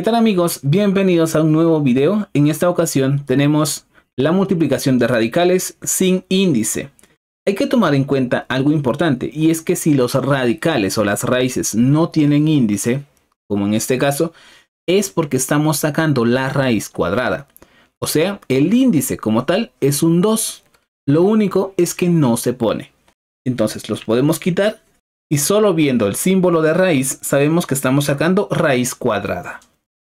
¿Qué tal amigos? Bienvenidos a un nuevo video. En esta ocasión tenemos la multiplicación de radicales sin índice. Hay que tomar en cuenta algo importante y es que si los radicales o las raíces no tienen índice, como en este caso, es porque estamos sacando la raíz cuadrada. O sea, el índice como tal es un 2. Lo único es que no se pone. Entonces los podemos quitar y solo viendo el símbolo de raíz sabemos que estamos sacando raíz cuadrada.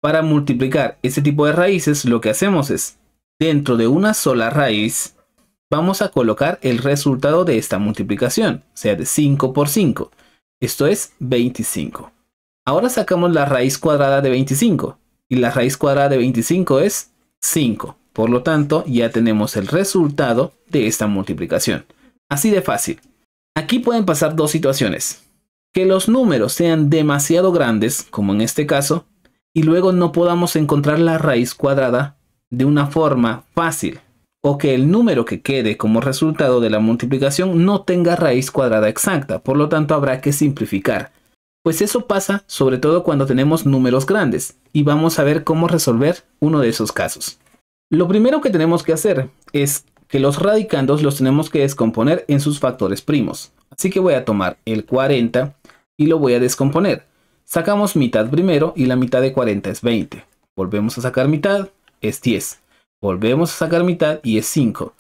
Para multiplicar ese tipo de raíces, lo que hacemos es, dentro de una sola raíz, vamos a colocar el resultado de esta multiplicación, o sea, de 5 por 5. Esto es 25. Ahora sacamos la raíz cuadrada de 25, y la raíz cuadrada de 25 es 5. Por lo tanto, ya tenemos el resultado de esta multiplicación. Así de fácil. Aquí pueden pasar dos situaciones. Que los números sean demasiado grandes, como en este caso, y luego no podamos encontrar la raíz cuadrada de una forma fácil o que el número que quede como resultado de la multiplicación no tenga raíz cuadrada exacta, por lo tanto habrá que simplificar. Pues eso pasa sobre todo cuando tenemos números grandes y vamos a ver cómo resolver uno de esos casos. Lo primero que tenemos que hacer es que los radicandos los tenemos que descomponer en sus factores primos. Así que voy a tomar el 40 y lo voy a descomponer. Sacamos mitad primero y la mitad de 40 es 20. Volvemos a sacar mitad, es 10. Volvemos a sacar mitad y es 5.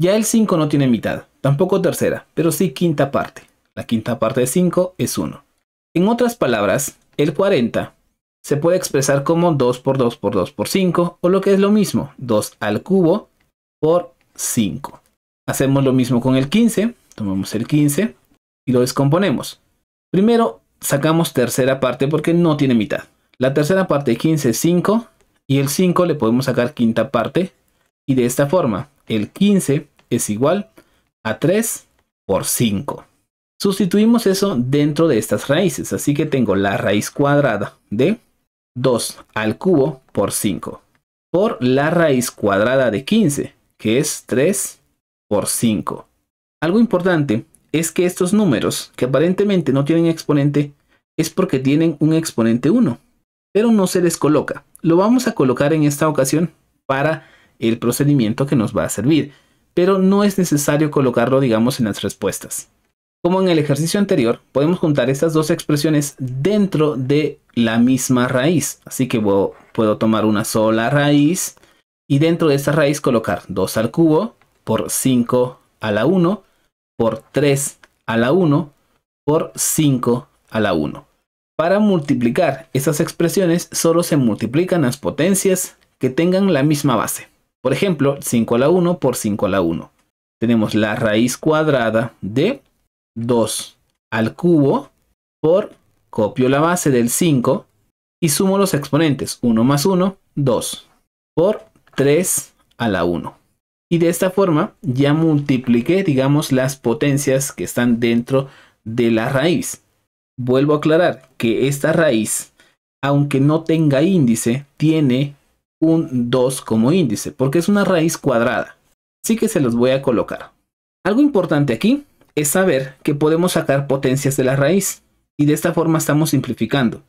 Ya el 5 no tiene mitad, tampoco tercera, pero sí quinta parte. La quinta parte de 5 es 1. En otras palabras, el 40 se puede expresar como 2 por 2 por 2 por 5 o lo que es lo mismo, 2 al cubo por 5. Hacemos lo mismo con el 15, tomamos el 15 y lo descomponemos. Primero sacamos tercera parte porque no tiene mitad. La tercera parte de 15 es 5 y el 5 le podemos sacar quinta parte. Y de esta forma, el 15 es igual a 3 por 5. Sustituimos eso dentro de estas raíces, así que tengo la raíz cuadrada de 2 al cubo por 5 por la raíz cuadrada de 15, que es 3 por 5. Algo importante es que estos números, que aparentemente no tienen exponente, es porque tienen un exponente 1, pero no se les coloca. Lo vamos a colocar en esta ocasión para el procedimiento que nos va a servir, pero no es necesario colocarlo, digamos, en las respuestas. Como en el ejercicio anterior, podemos juntar estas dos expresiones dentro de la misma raíz. Así que puedo tomar una sola raíz y dentro de esta raíz colocar 2 al cubo por 5 a la 1 por 3 a la 1 por 5 a la 1. Para multiplicar esas expresiones solo se multiplican las potencias que tengan la misma base. Por ejemplo, 5 a la 1 por 5 a la 1. Tenemos la raíz cuadrada de 2 al cubo por, copio la base del 5 y sumo los exponentes. 1 más 1, 2 por 3 a la 1. Y de esta forma ya multipliqué, digamos, las potencias que están dentro de la raíz. Vuelvo a aclarar que esta raíz, aunque no tenga índice, tiene un 2 como índice, porque es una raíz cuadrada. Así que se los voy a colocar. Algo importante aquí es saber que podemos sacar potencias de la raíz, y de esta forma estamos simplificando.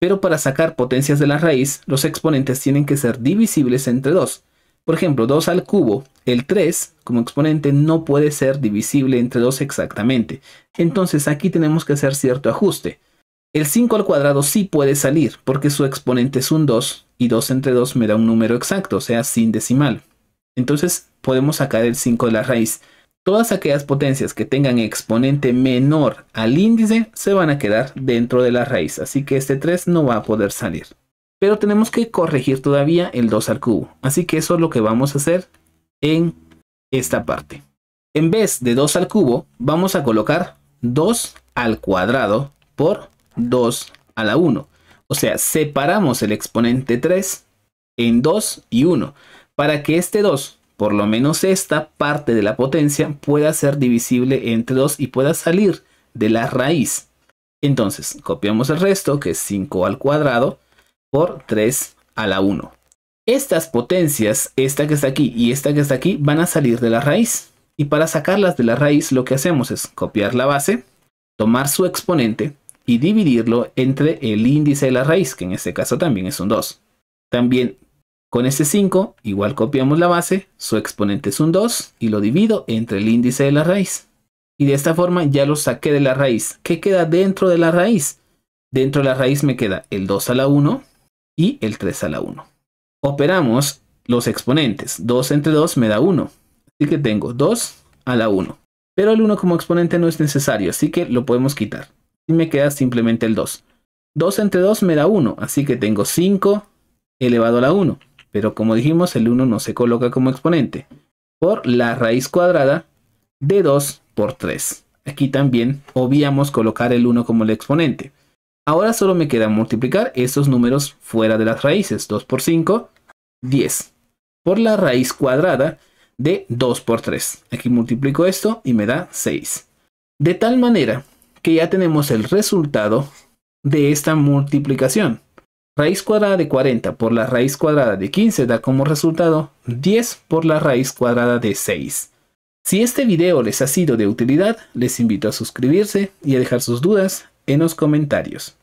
Pero para sacar potencias de la raíz, los exponentes tienen que ser divisibles entre 2. Por ejemplo, 2 al cubo el 3 como exponente no puede ser divisible entre 2 exactamente. Entonces aquí tenemos que hacer cierto ajuste. El 5 al cuadrado sí puede salir porque su exponente es un 2 y 2 entre 2 me da un número exacto, o sea, sin decimal. Entonces podemos sacar el 5 de la raíz. Todas aquellas potencias que tengan exponente menor al índice se van a quedar dentro de la raíz, así que este 3 no va a poder salir. Pero tenemos que corregir todavía el 2 al cubo, así que eso es lo que vamos a hacer en esta parte. En vez de 2 al cubo, vamos a colocar 2 al cuadrado por 2 a la 1. O sea, separamos el exponente 3 en 2 y 1 para que este 2, por lo menos esta parte de la potencia, pueda ser divisible entre 2 y pueda salir de la raíz. Entonces, copiamos el resto, que es 5 al cuadrado, por 3 a la 1. Estas potencias, esta que está aquí y esta que está aquí, van a salir de la raíz. Y para sacarlas de la raíz lo que hacemos es copiar la base, tomar su exponente y dividirlo entre el índice de la raíz, que en este caso también es un 2. También con este 5, igual copiamos la base, su exponente es un 2 y lo divido entre el índice de la raíz. Y de esta forma ya lo saqué de la raíz. ¿Qué queda dentro de la raíz? Dentro de la raíz me queda el 2 a la 1 y el 3 a la 1 operamos los exponentes. 2 entre 2 me da 1. Así que tengo 2 a la 1. Pero el 1 como exponente no es necesario, así que lo podemos quitar. Y me queda simplemente el 2. 2 entre 2 me da 1, así que tengo 5 elevado a la 1. Pero como dijimos, el 1 no se coloca como exponente. Por la raíz cuadrada de 2 por 3. Aquí también obviamos colocar el 1 como el exponente. Ahora solo me queda multiplicar estos números fuera de las raíces. 2 por 5, 10. Por la raíz cuadrada de 2 por 3. Aquí multiplico esto y me da 6. De tal manera que ya tenemos el resultado de esta multiplicación. Raíz cuadrada de 40 por la raíz cuadrada de 15 da como resultado 10 por la raíz cuadrada de 6. Si este video les ha sido de utilidad, les invito a suscribirse y a dejar sus dudas en los comentarios.